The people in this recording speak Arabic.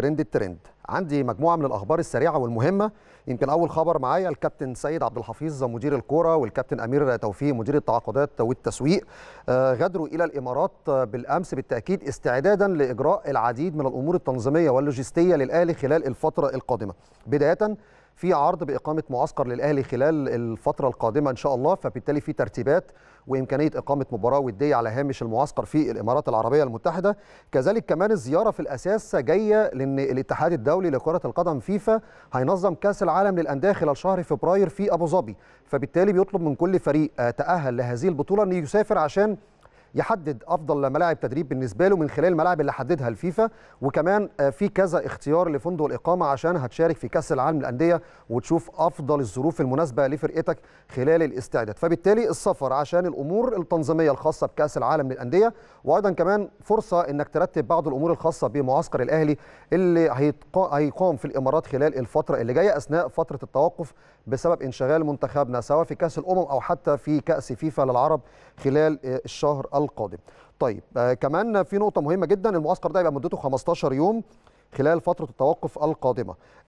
ترند الترند عندي مجموعه من الاخبار السريعه والمهمه يمكن اول خبر معايا الكابتن سيد عبد الحفيظ مدير الكوره والكابتن امير توفيق مدير التعاقدات والتسويق آه، غادروا الى الامارات آه، بالامس بالتاكيد استعدادا لاجراء العديد من الامور التنظيميه واللوجستيه للاهلي خلال الفتره القادمه بدايه في عرض باقامه معسكر للاهلي خلال الفتره القادمه ان شاء الله فبالتالي في ترتيبات وامكانيه اقامه مباراه وديه على هامش المعسكر في الامارات العربيه المتحده كذلك كمان الزياره في الاساس جايه لان الاتحاد الدولي لكره القدم فيفا هينظم كاس العالم للانديه خلال شهر فبراير في ابو ظبي فبالتالي بيطلب من كل فريق آه، تاهل لهذه البطوله ان يسافر عشان يحدد افضل ملاعب تدريب بالنسبه له من خلال الملاعب اللي حددها الفيفا وكمان آه، في كذا اختيار لفندق الاقامه عشان هتشارك في كاس العالم للانديه وتشوف افضل الظروف المناسبه لفرقتك خلال الاستعداد فبالتالي السفر عشان الامور التنظيميه الخاصه بكاس العالم للانديه وايضا كمان فرصه انك ترتب بعض الامور الخاصه بمعسكر الاهلي اللي هيقام في الامارات خلال الفتره اللي جايه اثناء فتره التوقف بسبب انشغال منتخبنا سواء في كاس الامم او حتى في كاس فيفا للعرب خلال آه، الشهر القادم طيب آه كمان في نقطه مهمه جدا المعسكر ده يبقى مدته 15 يوم خلال فتره التوقف القادمه